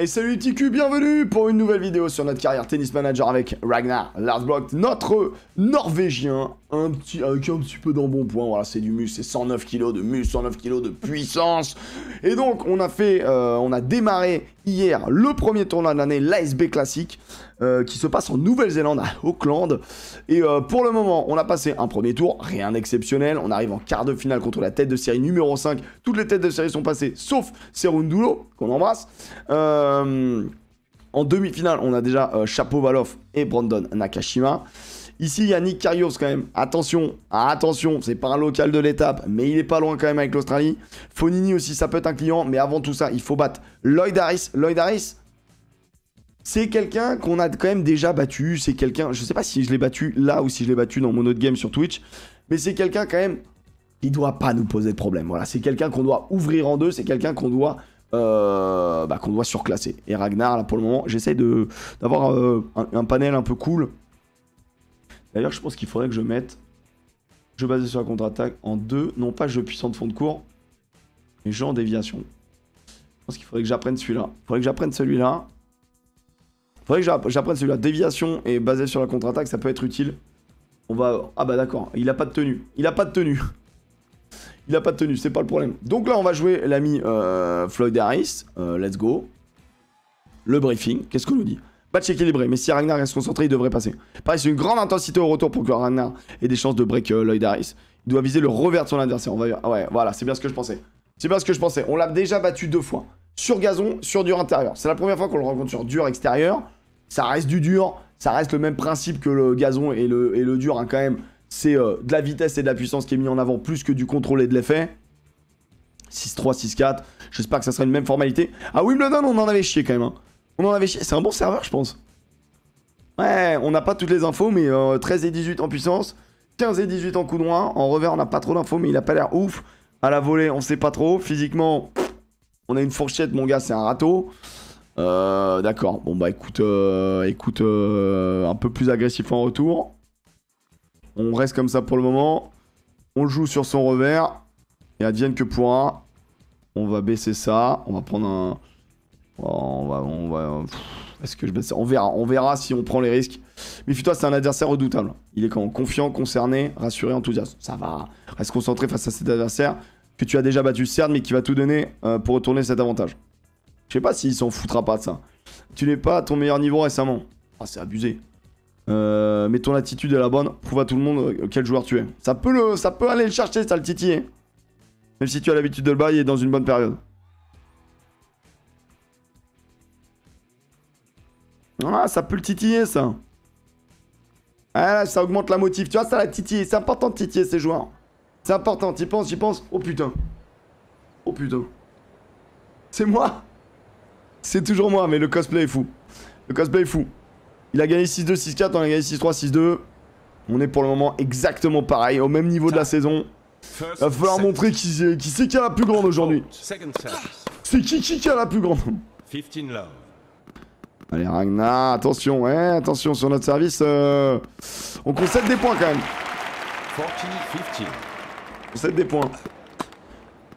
Et salut TQ, bienvenue pour une nouvelle vidéo sur notre carrière tennis manager avec Ragnar Larsbrock, notre Norvégien un petit, avec un petit peu d'embonpoint. Voilà, c'est du mus, c'est 109 kg de muscle, 109 kg de puissance. Et donc, on a fait, euh, on a démarré hier le premier tournoi de l'année, l'ASB Classique, euh, qui se passe en Nouvelle-Zélande, à Auckland. Et euh, pour le moment, on a passé un premier tour, rien d'exceptionnel. On arrive en quart de finale contre la tête de série numéro 5. Toutes les têtes de série sont passées, sauf Serundulo, qu'on embrasse. en demi-finale, on a déjà Chapeau Valoff et Brandon Nakashima. Ici, il y a Nick Carrios quand même. Attention, attention, c'est pas un local de l'étape, mais il est pas loin quand même avec l'Australie. Fonini aussi, ça peut être un client, mais avant tout ça, il faut battre Lloyd Harris. Lloyd Harris, c'est quelqu'un qu'on a quand même déjà battu. C'est quelqu'un, je sais pas si je l'ai battu là ou si je l'ai battu dans mon autre game sur Twitch, mais c'est quelqu'un quand même il doit pas nous poser de problème. Voilà, c'est quelqu'un qu'on doit ouvrir en deux, c'est quelqu'un qu'on doit euh, bah, qu'on doit surclasser. Et Ragnar, là, pour le moment, j'essaie d'avoir euh, un, panel un peu cool D'ailleurs, je pense qu'il faudrait que je mette je basé sur la contre-attaque en deux, non pas jeu puissant de fond de cours, mais jeu en déviation. Je pense qu'il faudrait que j'apprenne celui-là. Il faudrait que j'apprenne celui-là. Il faudrait que j'apprenne celui-là. déviation et basé sur la contre-attaque, ça peut être utile. On va... Ah bah d'accord, il a pas de tenue. Il a pas de tenue. Il a pas de tenue, c'est pas le problème. Donc là, on va jouer l'ami euh, Floyd Harris. Euh, let's go. Le briefing, qu'est-ce qu'on nous dit Match équilibré, mais si Ragnar reste concentré, il devrait passer. Pareil, c'est une grande intensité au retour pour que Ragnar ait des chances de break euh, Lloyd Harris. Il doit viser le revers de son adversaire. On va... Ah ouais, voilà, c'est bien ce que je pensais. C'est bien ce que je pensais. On l'a déjà battu deux fois. Sur gazon, sur dur intérieur. C'est la première fois qu'on le rencontre sur dur extérieur. Ça reste du dur. Ça reste le même principe que le gazon et le, et le dur, hein, quand même. C'est euh, de la vitesse et de la puissance qui est mis en avant plus que du contrôle et de l'effet. 6-3, 6-4. J'espère que ça sera une même formalité. oui Wimbledon, on en avait chié quand même. Hein. On en avait C'est un bon serveur, je pense. Ouais, on n'a pas toutes les infos, mais 13 euh, et 18 en puissance, 15 et 18 en coup droit. En revers, on n'a pas trop d'infos, mais il a pas l'air ouf. À la volée, on sait pas trop. Physiquement, on a une fourchette, mon gars, c'est un râteau. Euh, d'accord, bon bah écoute, euh, écoute un peu plus agressif en retour. On reste comme ça pour le moment. On joue sur son revers. Et advienne que pourra. On va baisser ça. On va prendre un... On va, Est-ce que je On verra, on verra si on prend les risques. Mais toi c'est un adversaire redoutable. Il est quand confiant, concerné, rassuré, enthousiaste. Ça va. Reste concentré face à cet adversaire que tu as déjà battu, certes, mais qui va tout donner euh, pour retourner cet avantage. Je sais pas s'il s'en foutra pas de ça. Tu n'es pas à ton meilleur niveau récemment. Ah, c'est abusé. Euh, mais ton attitude est la bonne. Prouve à tout le monde euh, quel joueur tu es. Ça peut, le, ça peut aller le chercher, ça le titiller. Hein. Même si tu as l'habitude de le bail et dans une bonne période. Ah, ça peut le titiller, ça. Ah, là, ça augmente la motif. Tu vois, ça la titillé. C'est important de titiller ces joueurs. C'est important. Ils penses, ils pensent. Oh putain. Oh putain. C'est moi C'est toujours moi, mais le cosplay est fou. Le cosplay est fou. Il a gagné 6-2, 6-4, on a gagné 6-3, 6-2. On est pour le moment exactement pareil, au même niveau de la saison. Il va falloir montrer qui, qui c'est qui a la plus grande aujourd'hui. C'est qui qui a la plus grande 15 Allez, Ragnar, attention, ouais, eh, attention sur notre service. Euh, on concède des points quand même. on concède des points.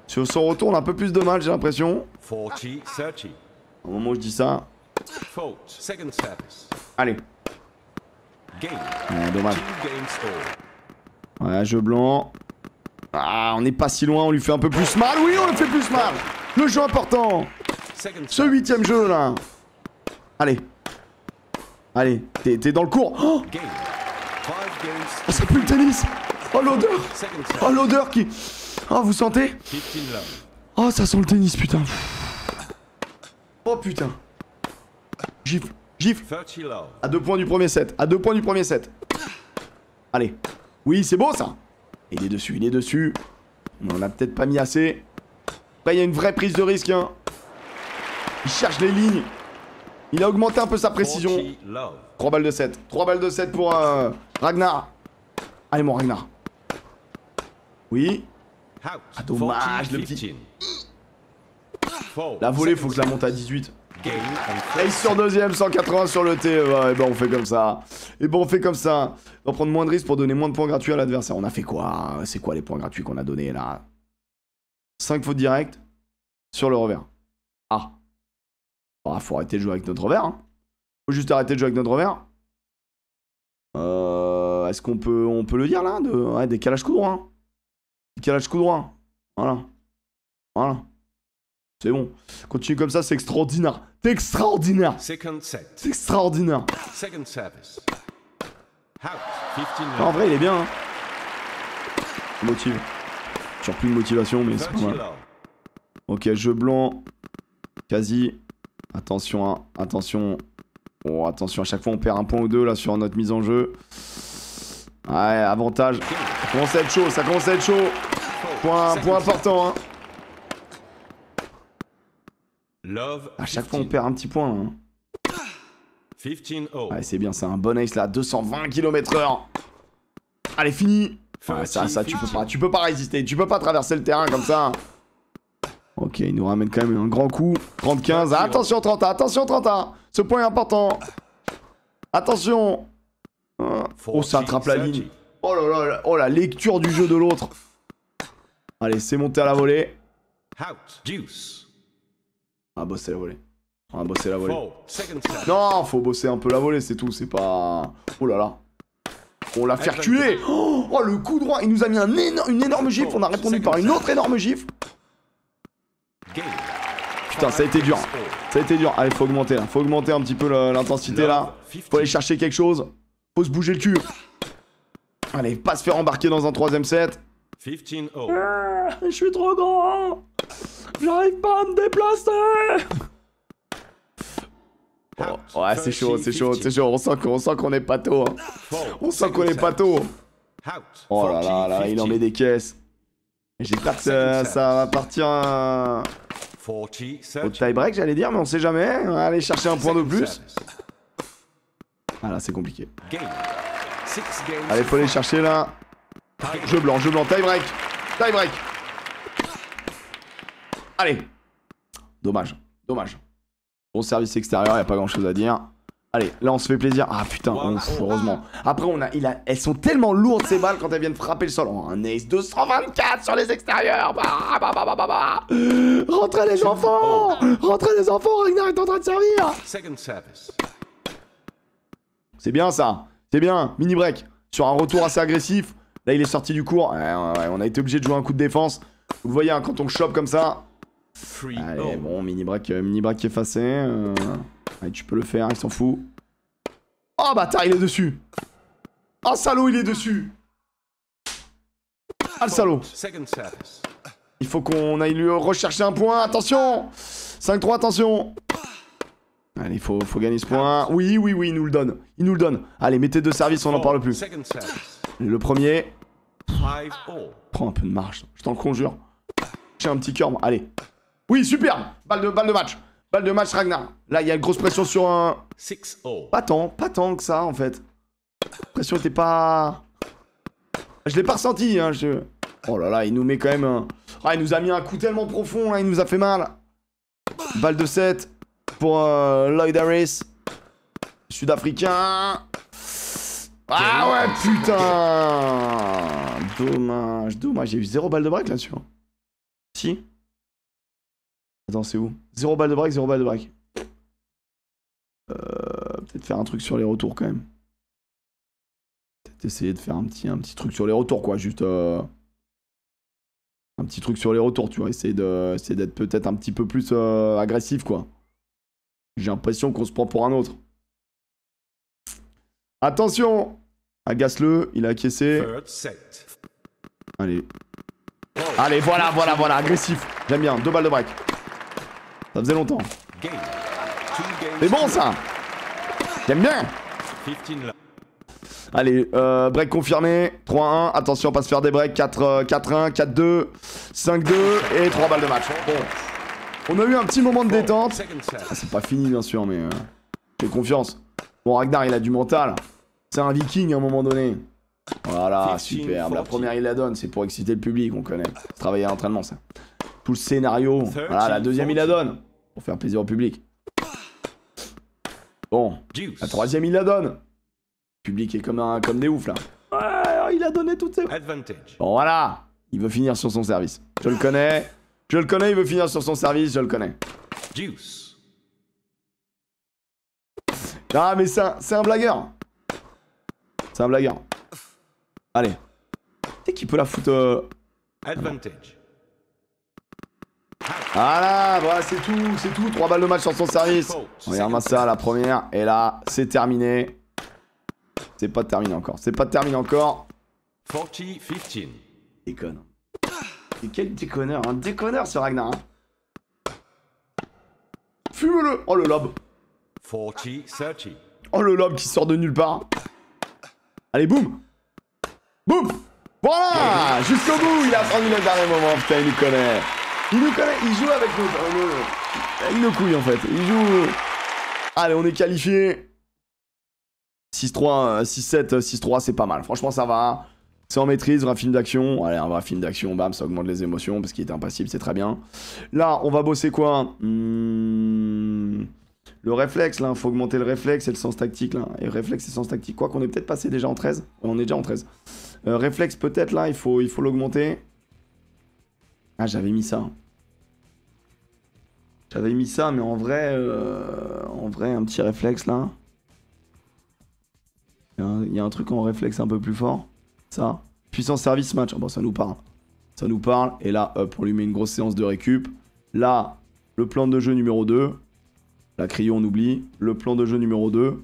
Sur son retour, on a un peu plus de mal, j'ai l'impression. Au moment où je dis ça. Allez. dommage. Ouais, jeu blanc. Ah, on n'est pas si loin, on lui fait un peu plus mal. Oui, on le fait plus mal. Le jeu important. Ce huitième jeu là. Allez. Allez, t'es dans le cours. Oh, c'est plus le tennis. Oh l'odeur. Oh l'odeur qui. Oh vous sentez Oh ça sent le tennis putain. Oh putain. Gifle, gifle. À deux points du premier set. À deux points du premier set. Allez. Oui c'est beau ça. Il est dessus, il est dessus. On a peut-être pas mis assez. Là il y a une vraie prise de risque. Hein. Il cherche les lignes. Il a augmenté un peu sa précision. 3 balles de 7. 3 balles de 7 pour euh, Ragnar. Allez mon Ragnar. Oui. Ah, dommage le petit. La volée, faut que je la monte à 18. Ace sur deuxième, 180 sur le T. et eh ben, eh ben on fait comme ça. Et eh ben on fait comme ça. On va prendre moins de risques pour donner moins de points gratuits à l'adversaire. On a fait quoi C'est quoi les points gratuits qu'on a donnés là 5 fautes directes sur le revers. Ah. Il bah, faut arrêter de jouer avec notre revers. Hein. Faut juste arrêter de jouer avec notre revers. Euh, est-ce qu'on peut, on peut le dire là de, ouais, Décalage coup droit. Hein. Décalage coup droit. Voilà. Voilà. C'est bon. Continue comme ça, c'est extraordinaire. C'est extraordinaire. C'est extraordinaire. en vrai, il est bien. Hein. Motive. Sur plus de motivation, mais c'est pas mal. Ok, jeu blanc. Quasi. Attention, attention. attention, à chaque fois on perd un point ou deux là sur notre mise en jeu. Ouais, avantage. Ça commence à être chaud, ça commence à être chaud. Point, point important. Hein. Love à chaque fois on perd un petit point. Hein. c'est bien, c'est un bon ace là, 220 km/h. Allez, fini. ça, ça, tu peux pas, tu peux pas résister, tu peux pas traverser le terrain comme ça. Hein. Ok, il nous ramène quand même un grand coup. 35 Attention, 30 attention, 31. Ce point est important. Attention. Ah. Oh, ça attrape la ligne. Oh là là, oh la lecture du jeu de l'autre. Allez, c'est monté à la volée. On va bosser la volée. On va bosser la volée. Non, faut bosser un peu la volée, c'est tout. C'est pas. Oh là là. On l'a fait reculer. Oh, le coup droit. Il nous a mis une énorme gifle. On a répondu par une autre énorme gifle. Putain, ça a été dur. Ça a été dur. Allez, faut augmenter là. Hein. Faut augmenter un petit peu l'intensité là. Faut aller chercher quelque chose. Faut se bouger le cul. Allez, pas se faire embarquer dans un troisième set. Ah, je suis trop grand. J'arrive pas à me déplacer. Oh, ouais, c'est chaud, c'est chaud, c'est chaud. On sent qu'on est pas tôt. Hein. On sent qu'on est pas tôt. Oh là là là, il en met des caisses. J'espère que ça, va partir au tie-break, j'allais dire, mais on sait jamais. Hein. On va aller chercher un point de plus. Voilà, ah c'est compliqué. Allez, faut aller chercher là. Jeu blanc, jeu blanc, tie-break. Tie-break. Allez. Dommage, dommage. Bon service extérieur, il a pas grand-chose à dire. Allez, là on se fait plaisir. Ah putain, on, heureusement. Après, on a, il a, elles sont tellement lourdes ces balles quand elles viennent frapper le sol. Oh, un ace 224 sur les extérieurs. Bah bah bah, bah, bah, bah, Rentrez les enfants Rentrez les enfants, Ragnar est en train de servir C'est bien ça. C'est bien. Mini break. Sur un retour assez agressif. Là, il est sorti du cours. on a été obligé de jouer un coup de défense. Vous voyez, hein, quand on chope comme ça. Allez, bon, mini break, euh, mini break effacé. Euh, Allez, tu peux le faire, il s'en fout. Oh bâtard, il est dessus. Oh salaud, il est dessus. Ah le salaud. Il faut qu'on aille lui rechercher un point. Attention 5-3, attention Allez, il faut, faut, gagner ce point. Oui, oui, oui, il nous le donne. Il nous le donne. Allez, mettez deux services, on n'en parle plus. Le premier. Prends un peu de marge. Je t'en conjure. J'ai un petit cœur. Allez. Oui, super Balle de, balle de match. Balle de match Ragnar. Là, il y a une grosse pression sur un. 6-0. Pas tant, pas tant que ça en fait. La pression était pas. Je l'ai pas ressenti. Hein, je... Oh là là, il nous met quand même un. Ah, il nous a mis un coup tellement profond là, il nous a fait mal. Balle de 7 pour euh, Lloyd Harris. Sud-africain. Ah ouais, putain Dommage, dommage. J'ai eu zéro balle de break là-dessus. Si Attends, c'est où Zéro balle de break, Zéro balle de break. Euh, peut-être faire un truc sur les retours quand même. Peut-être essayer de faire un petit, un petit truc sur les retours, quoi. Juste. Euh, un petit truc sur les retours, tu vois. Essayer d'être peut-être un petit peu plus euh, agressif, quoi. J'ai l'impression qu'on se prend pour un autre. Attention Agace-le, il a acquiescé. Allez. Allez, voilà, voilà, voilà, agressif. J'aime bien, deux balles de break. Ça faisait longtemps. C'est bon ça J'aime bien Allez, euh, break confirmé. 3-1. Attention, pas se faire des breaks. 4-1, 4-2, 5-2 et 3 balles de match. On a eu un petit moment de détente. C'est pas fini, bien sûr, mais euh, fais confiance. Bon, Ragnar, il a du mental. C'est un viking à un moment donné. Voilà, superbe. La première, il la donne. C'est pour exciter le public, on connaît. Travailler à l'entraînement, ça tout le scénario. Voilà, la deuxième, il la donne. Pour faire plaisir au public. Bon, la troisième, il la donne. Le public est comme, un, comme des oufs, là. il a donné toutes ses... Bon, voilà. Il veut finir sur son service. Je le connais. Je le connais, il veut finir sur son service, je le connais. Juice. Ah, mais c'est un, blagueur. C'est un blagueur. Allez. Tu sais peut la foutre... Euh, Advantage. Voilà, voilà c'est tout, c'est tout. 3 balles de match sur son service. On moi ça, la première. Et là, c'est terminé. C'est pas terminé encore. C'est pas terminé encore. 40-15. Déconne. Et quel déconneur, un déconneur ce Ragnar. Hein. Fume-le Oh le lob 40-30. Oh le lob qui sort de nulle part. Allez, boum Boum Voilà Jusqu'au bout, il a attendu le dernier moment, putain, il connaît. Il nous connaît, il joue avec nous. avec ah ah, nos couilles en fait. Il joue. Euh, Allez, on est qualifié. 6-3, 6-7, 6-3, c'est pas mal. Franchement, ça va. C'est en maîtrise, un film d'action. Allez, un vrai film d'action, bam, ça augmente les émotions parce qu'il est impassible, c'est très bien. Là, on va bosser quoi hmm. Le réflexe, là, faut augmenter le réflexe et le sens tactique, là. Et réflexe et sens tactique, quoi qu'on ait peut-être passé déjà en 13. On est déjà en 13. Euh, réflexe, peut-être, là, il faut l'augmenter. Il faut ah, j'avais mis ça. J'avais mis ça, mais en vrai, euh, en vrai, un petit réflexe là. Il y, a un truc en réflexe un peu plus fort. Ça. Puissance service match. Oh, bon, bah, ça nous parle. Ça nous parle. Et là, hop, on lui met une grosse séance de récup. Là, le plan de jeu numéro 2. La crayon, on oublie. Le plan de jeu numéro 2.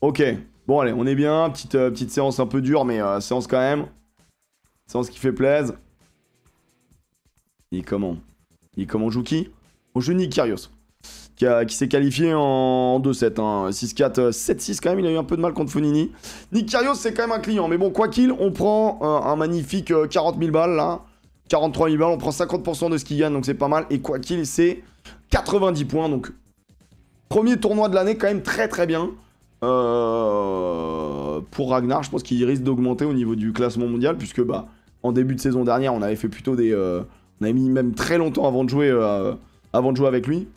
Ok. Bon, allez, on est bien. Petite, euh, petite séance un peu dure, mais euh, séance quand même. Séance qui fait plaisir. Et comment Il comment joue qui On joue Nick Kyrgios, qui, s'est qualifié en 2-7, 6-4, 7-6 quand même, il a eu un peu de mal contre Funini. Nick Kyrgios, c'est quand même un client, mais bon, quoi qu'il, on prend euh, un magnifique 40 euh, 000 balles, là. 43 000 balles, on prend 50% de ce qu'il gagne, donc c'est pas mal. Et quoi qu'il, c'est 90 points, donc... Premier tournoi de l'année, quand même très très bien. Euh, pour Ragnar, je pense qu'il risque d'augmenter au niveau du classement mondial, puisque bah, en début de saison dernière, on avait fait plutôt des, on avait mis même très longtemps avant de jouer, euh, avant de jouer avec lui.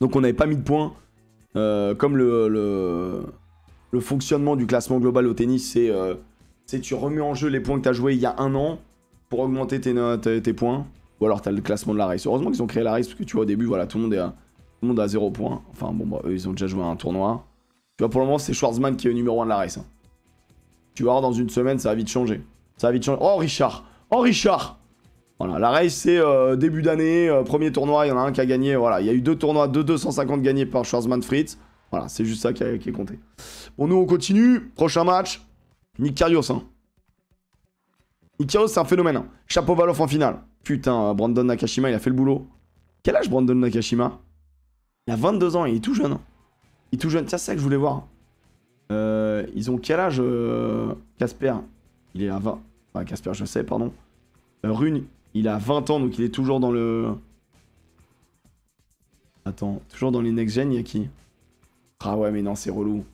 Donc on n'avait pas mis de points. Euh, comme le, le, fonctionnement du classement global au tennis, c'est euh, tu remets en jeu les points que tu as joués il y a un an pour augmenter tes, tes, points. Ou alors tu as le classement de la race. Heureusement qu'ils ont créé la race parce que tu vois au début, voilà, tout le monde est tout monde a zéro points. Enfin bon, bah, eux ils ont déjà joué à un tournoi. Tu vois, pour le moment, c'est Schwarzman qui est le numéro 1 de la race. Hein. Tu vas voir, dans une semaine, ça va vite changer. Ça va vite changer. Oh, Richard Oh, Richard voilà, la race c'est euh, début d'année, euh, premier tournoi, il y en a un qui a gagné. Voilà, il y a eu deux tournois de 250 gagnés par Schwarzman Fritz. Voilà, c'est juste ça qui, est compté. Bon, nous on continue. Prochain match, Nick Kyrgios. Hein. Nick Kyrgios, c'est un phénomène. Hein. Chapeau Valoff en finale. Putain, Brandon Nakashima, il a fait le boulot. Quel âge Brandon Nakashima Il a 22 ans, il est tout jeune. Hein. Il est tout jeune, c'est ça que je voulais voir. Euh, ils ont quel âge Casper Il est à 20. Enfin, Casper, je sais, pardon. Rune, il a 20 ans, donc il est toujours dans le... Attends, toujours dans les next-gen, il y a qui Ah ouais, mais non, c'est relou.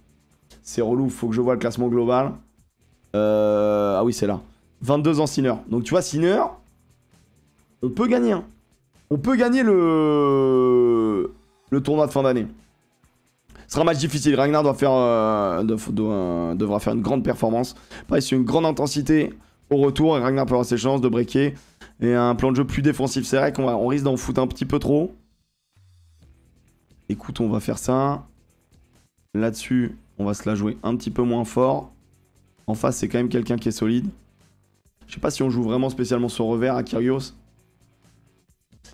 C'est relou, faut que je vois le classement global. Euh, ah oui, c'est là. 22 ans, Sinner. Donc tu vois, Sinner, on peut gagner. Hein. On peut gagner le... le tournoi de fin d'année. Ce sera un match difficile. Ragnar doit faire, euh, euh, devra faire une grande performance. Pareil, c'est une grande intensité au retour. Et Ragnar peut avoir ses chances de breaker et un plan de jeu plus défensif. C'est vrai qu'on risque d'en foutre un petit peu trop. Écoute, on va faire ça. Là-dessus, on va se la jouer un petit peu moins fort. En face, c'est quand même quelqu'un qui est solide. Je sais pas si on joue vraiment spécialement sur revers à Kyrgios.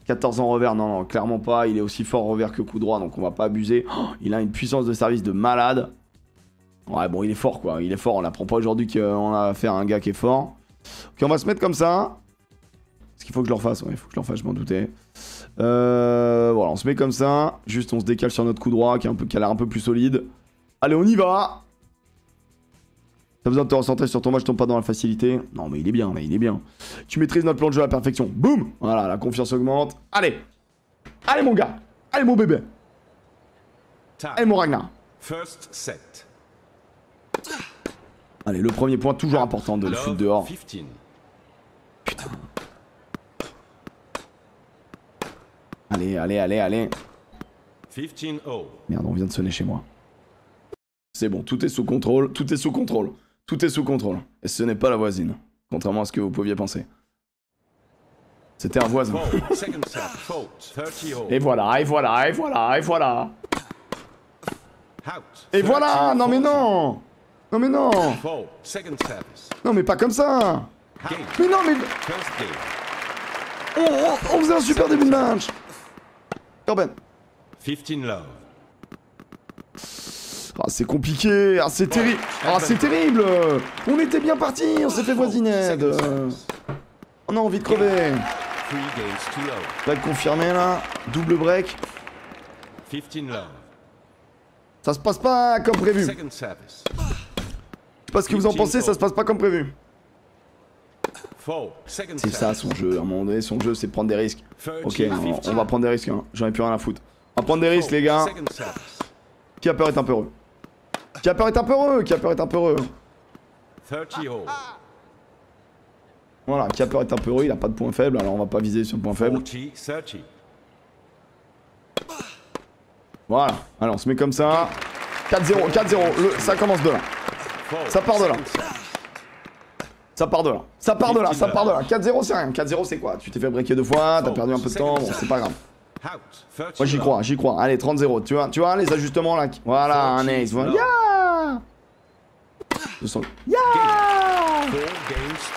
14 en revers, non, clairement pas. Il est aussi fort revers que coup droit, donc on va pas abuser. Oh, il a une puissance de service de malade. Ouais, bon, il est fort, quoi. Il est fort. On n'apprend pas aujourd'hui qu'on a à faire un gars qui est fort. Ok, on va se mettre comme ça. Est-ce qu'il faut que je le refasse, il faut que je le je m'en doutais. Euh, voilà, on se met comme ça. Juste, on se décale sur notre coup droit qui, est un peu, qui a l'air un peu plus solide. Allez, on y va T'as besoin de te recentrer sur ton match, tombe pas dans la facilité. Non, mais il est bien, mais il est bien. Tu maîtrises notre plan de jeu à la perfection. Boum Voilà, la confiance augmente. Allez Allez, mon gars Allez, mon bébé Allez, mon Ragnar Allez, le premier point, toujours important de la chute dehors. Putain. Allez, allez, allez, allez. Oh. Merde, on vient de sonner chez moi. C'est bon, tout est sous contrôle, tout est sous contrôle. Tout est sous contrôle. Et ce n'est pas la voisine, contrairement à ce que vous pouviez penser. C'était un voisin. Oh. et voilà, et voilà, et voilà, et voilà. Et voilà Non mais non Non mais non Non mais pas comme ça Mais non mais... On, on faisait un super début de match 15 Ah, c'est compliqué, ah, c'est terrible, c'est ah, terrible On était bien parti, on s'est fait On a envie de crever de confirmé là, double break. 15 love. Ça se passe pas comme prévu. Je sais pas ce que vous en pensez, ça se passe pas comme prévu. C'est ça son jeu, à un moment donné, son jeu c'est prendre des risques. Ok, on, va prendre des risques, hein. j'en ai plus rien à foutre. On va prendre des risques les gars. Qui a peur est un peu heureux. Qui a peur est un peu heureux, qui a peur est un peu heureux. Voilà, qui a peur est un peu heureux, il a pas de point faible, alors on va pas viser sur le point faible. Voilà, alors on se met comme ça. 4-0, 4-0, ça commence de là. Ça part de là. Ça part de là. Ça part de là, ça part de là. 4-0, c'est rien. 4-0, c'est quoi Tu t'es fait briquer deux fois, t'as oh, perdu un peu de temps, bon, c'est pas grave. Moi j'y crois, j'y crois. Allez, 30-0. Tu vois, tu vois les ajustements là. Voilà, un ace. Voilà. Yeah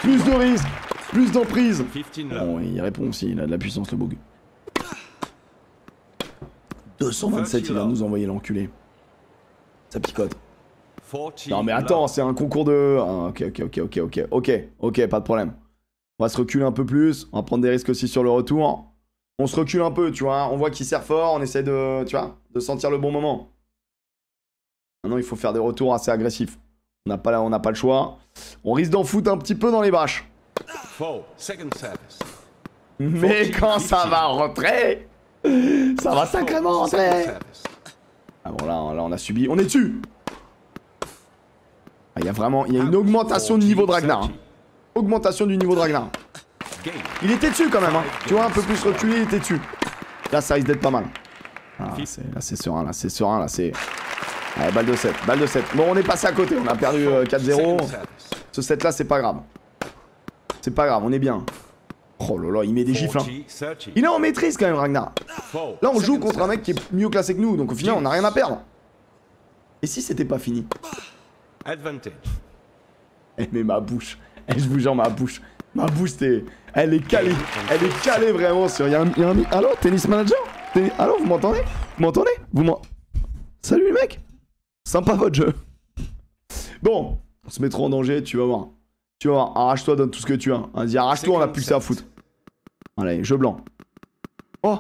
plus de risque, plus d'emprise. Bon, il répond aussi, il a de la puissance le bug. 227, il va nous envoyer l'enculé. Ça picote. Non mais attends, c'est un concours de... Ah, ok, ok, ok, ok, ok, ok, ok, pas de problème. On va se reculer un peu plus, on va prendre des risques aussi sur le retour. On se recule un peu, tu vois, on voit qu'il sert fort, on essaie de, tu vois, de sentir le bon moment. Maintenant, il faut faire des retours assez agressifs. On n'a pas, pas le choix. On risque d'en foutre un petit peu dans les bâches. Mais quand ça va rentrer, ça va sacrément rentrer. Ah bon, là, là, on a subi. On est dessus ah, il y a vraiment y a une augmentation du niveau de Ragnar. Hein. Augmentation du niveau de Ragnar. Il était dessus quand même. Hein. Tu vois, un peu plus reculé, il était dessus. Là, ça risque d'être pas mal. Ah, là, c'est serein, là, c'est serein, là, c'est... Allez, balle de 7, balle de 7. Bon, on est passé à côté, on a perdu 4-0. Euh, Ce set là c'est pas grave. C'est pas grave, on est bien. Oh là là, il met des gifles. Hein. Il est en maîtrise quand même, Ragnar. Là, on joue contre un mec qui est mieux classé que nous, donc au final, on n'a rien à perdre. Et si c'était pas fini Advantage. Elle eh, mais ma bouche. Elle, eh, je vous jure, ma bouche. Ma bouche, elle est calée. Elle est calée vraiment sur. Y'a un... tennis manager Allo vous m'entendez Vous m'entendez Vous moi. Salut le mec Sympa votre jeu. Bon, on se met en danger, tu vas voir. Tu vas voir, arrache-toi, donne tout ce que tu as. vas arrache-toi, on a plus que ça à foutre. Allez, jeu blanc. Oh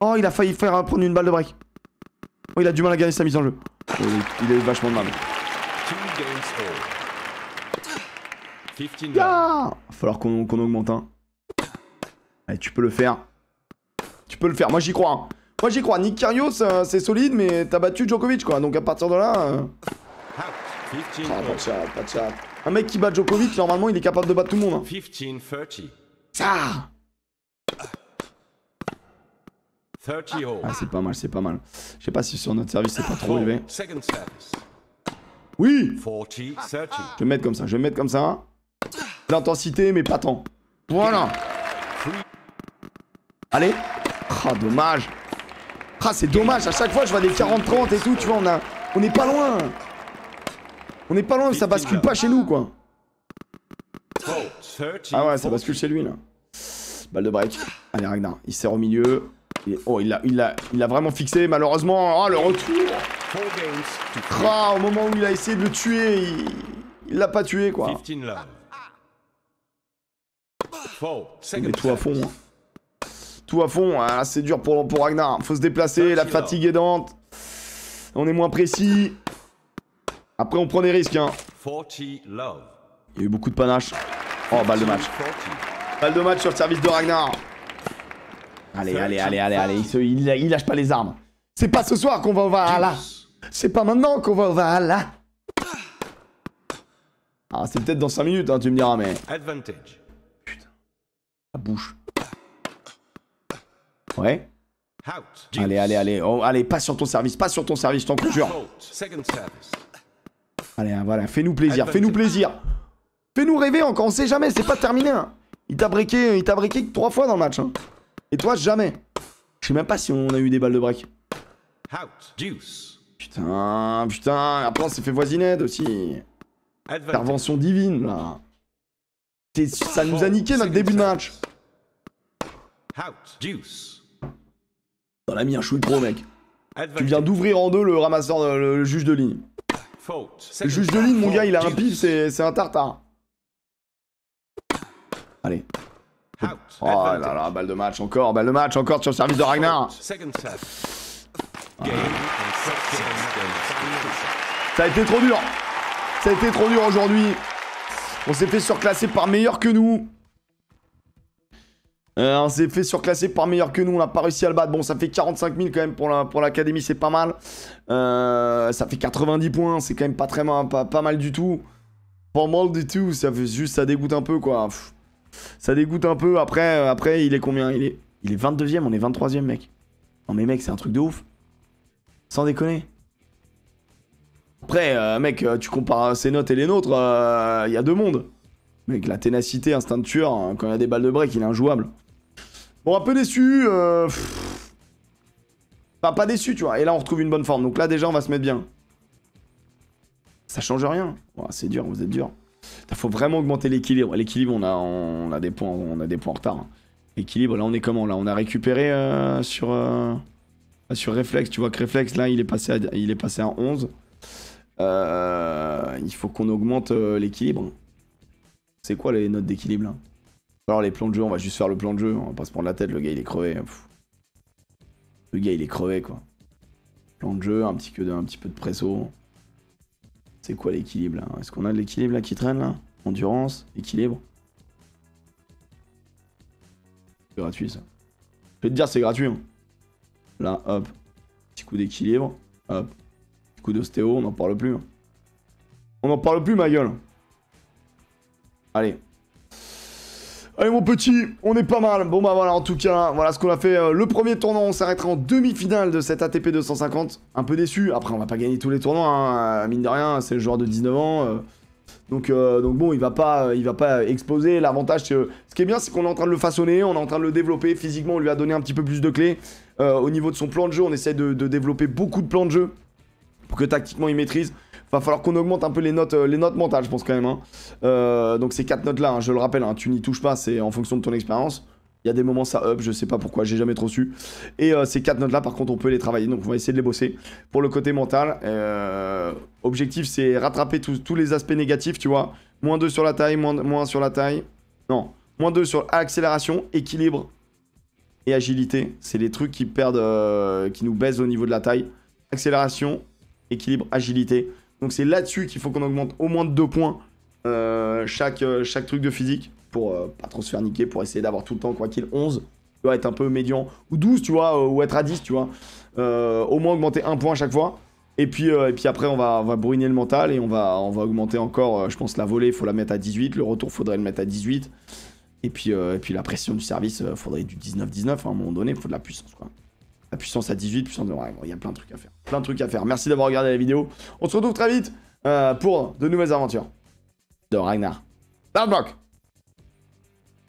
Oh, il a failli faire prendre une balle de break. Oh, il a du mal à gagner sa mise en jeu. Il est, vachement de mal games ah Falloir qu'on augmente un. Hein. tu peux le faire. Tu peux le faire, moi j'y crois. Hein. Moi j'y crois. Nick Kyrgios, euh, c'est solide, mais t'as battu Djokovic, quoi. Donc à partir de là... Euh. Ah, un mec qui bat Djokovic, normalement, il est capable de battre tout le monde. 15, hein. 30. Ah 30 ah, c'est pas mal, c'est pas mal. Je sais pas si sur notre service c'est pas trop élevé. Oui Je vais mettre comme ça, je vais mettre comme ça. L'intensité, mais pas tant. Voilà. Allez. Ah, dommage. Ah, c'est dommage. À chaque fois, je vois des 40-30 et tout, tu vois, on a... On n'est pas loin. On n'est pas loin, ça bascule pas chez nous, quoi. Ah ouais, ça bascule chez lui, là. Balle de break. Allez, Ragnar, il sert au milieu. Oh, il l'a il a, il a vraiment fixé, malheureusement. Oh, le retour au moment où il a essayé de le tuer, il l'a pas tué quoi. est hein. tout à fond. Tout à fond, c'est dur pour, pour Ragnar. Faut se déplacer, la fatigue est dente On est moins précis. Après, on prend des risques. Hein. Il y a eu beaucoup de panache. Oh, balle de match. Balle de match sur le service de Ragnar. Allez, allez, allez, allez, allez. Il, lâche pas les armes. C'est pas ce soir qu'on va, au va là. C'est pas maintenant qu'on va au Ah, c'est peut-être dans 5 minutes, hein, tu me diras, mais. Advantage. Putain. La bouche. Ouais. Out. Allez, allez, allez. Oh, allez, pas sur ton service, pas sur ton service, je t'en Allez, hein, voilà, fais-nous plaisir, fais-nous plaisir. Fais-nous rêver encore, on sait jamais, c'est pas terminé. Hein. Il t'a breaké... Euh, il t'a breaké trois fois dans le match. Et toi, jamais. Je sais même pas si on a eu des balles de break. Out. Deuce. Putain, putain, après on s'est fait voisinette aussi. Intervention divine là. Ça nous a niqué notre début de match. Dans la mis un chouette gros, mec. Tu viens d'ouvrir en deux le ramasseur, le, juge de ligne. Le juge de ligne, mon gars, il a un pif, c'est un tartare. Allez. Oh là là, balle de match encore, balle de match encore sur le service de Ragnar. Ça a été trop dur. Ça a été trop dur aujourd'hui. On s'est fait surclasser par meilleur que nous. Euh, on s'est fait surclasser par meilleur que nous. On n'a pas réussi à le battre. Bon, ça fait 45 000 quand même pour l'académie. c'est pas mal. Euh, ça fait 90 points. C'est quand même pas très mal, pas, mal du tout. Pas mal du tout. Ça fait juste, ça dégoûte un peu quoi. Ça dégoûte un peu. Après, euh, après il est combien il est, il est 22 e On est 23 e mec. Non, mais mec, c'est un truc de ouf. Sans déconner. Après, euh, mec, euh, tu compares ses notes et les nôtres, il euh, y a deux mondes. Mec, la ténacité, instinct de tueur, hein, quand il y a des balles de break, il est injouable. Bon, un peu déçu. Enfin, pas déçu, tu vois. Et là, on retrouve une bonne forme. Donc là, déjà, on va se mettre bien. Ça change rien. c'est dur, vous êtes dur. Il faut vraiment augmenter l'équilibre. L'équilibre, on a, on, a des points, on a des points en retard. Hein. L'équilibre, là, on est comment Là, on a récupéré sur... Ah, sur réflexe, tu vois que réflexe, là, il est passé à, il est passé à 11. Euh, il faut qu'on augmente euh, l'équilibre. C'est quoi les notes d'équilibre là Alors les plans de jeu, on va juste faire le plan de jeu, on va pas se prendre la tête, le gars il est crevé. Le gars il est crevé quoi. Plan de jeu, un petit, peu de presso. C'est quoi l'équilibre là Est-ce qu'on a de l'équilibre là qui traîne là Endurance, équilibre. C'est Gratuit ça. Je vais te dire c'est gratuit. Hein. Là, hop. Petit coup d'équilibre. Hop. Petit coup d'ostéo, on n'en parle plus. Hein. On n'en parle plus, ma gueule. Allez. Allez mon petit, on est pas mal. Bon bah voilà, en tout cas, voilà ce qu'on a fait. Euh, le premier tournoi, on s'arrêtera en demi-finale de cette ATP 250. Un peu déçu. Après, on va pas gagner tous les tournois, hein. mine de rien. C'est le joueur de 19 ans. Euh. Donc, euh, donc bon, il va pas, il va pas exploser. L'avantage, ce qui est bien, c'est qu'on est en train de le façonner, on est en train de le développer physiquement. On lui a donné un petit peu plus de clés. Euh, au niveau de son plan de jeu, on essaie de, développer beaucoup de plans de jeu pour que tactiquement il maîtrise. Va falloir qu'on augmente un peu les notes, euh, les notes mentales, je pense quand même. Hein. Euh, donc ces quatre notes-là, hein, je le rappelle, hein, tu n'y touches pas, c'est en fonction de ton expérience. Il y a des moments ça up, je sais pas pourquoi, j'ai jamais trop su. Et ces quatre notes-là, par contre, on peut les travailler, donc on va essayer de les bosser. Pour le côté mental, objectif, c'est rattraper tous les aspects négatifs, tu vois. Moins 2 sur la taille, moins, 1 sur la taille. Non, moins 2 sur l'accélération, équilibre, et agilité. C'est les trucs qui perdent, euh, qui nous baissent au niveau de la taille. Accélération, équilibre, agilité. Donc c'est là-dessus qu'il faut qu'on augmente au moins de 2 points euh, chaque, euh, chaque truc de physique pour pas trop se faire niquer, pour essayer d'avoir tout le temps, quoi qu'il, 11. Tu vois, être un peu médian. Ou 12, tu vois, ou être à 10, tu vois. au moins augmenter un point à chaque fois. Et puis, et puis après, on va, on va brûler le mental et on va, on va augmenter encore, je pense, la volée, il faut la mettre à 18. Le retour, faudrait le mettre à 18. Et puis, euh, et puis la pression du service, il euh, faudrait du 19-19 hein, à un moment donné, il faut de la puissance quoi. La puissance à 18, puissance de... Ouais, il y a plein de trucs à faire. Plein de trucs à faire. Merci d'avoir regardé la vidéo. On se retrouve très vite euh, pour de nouvelles aventures de Ragnar. Block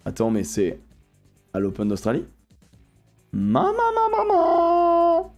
Attends, mais c'est à l'Open d'Australie Maman, maman, maman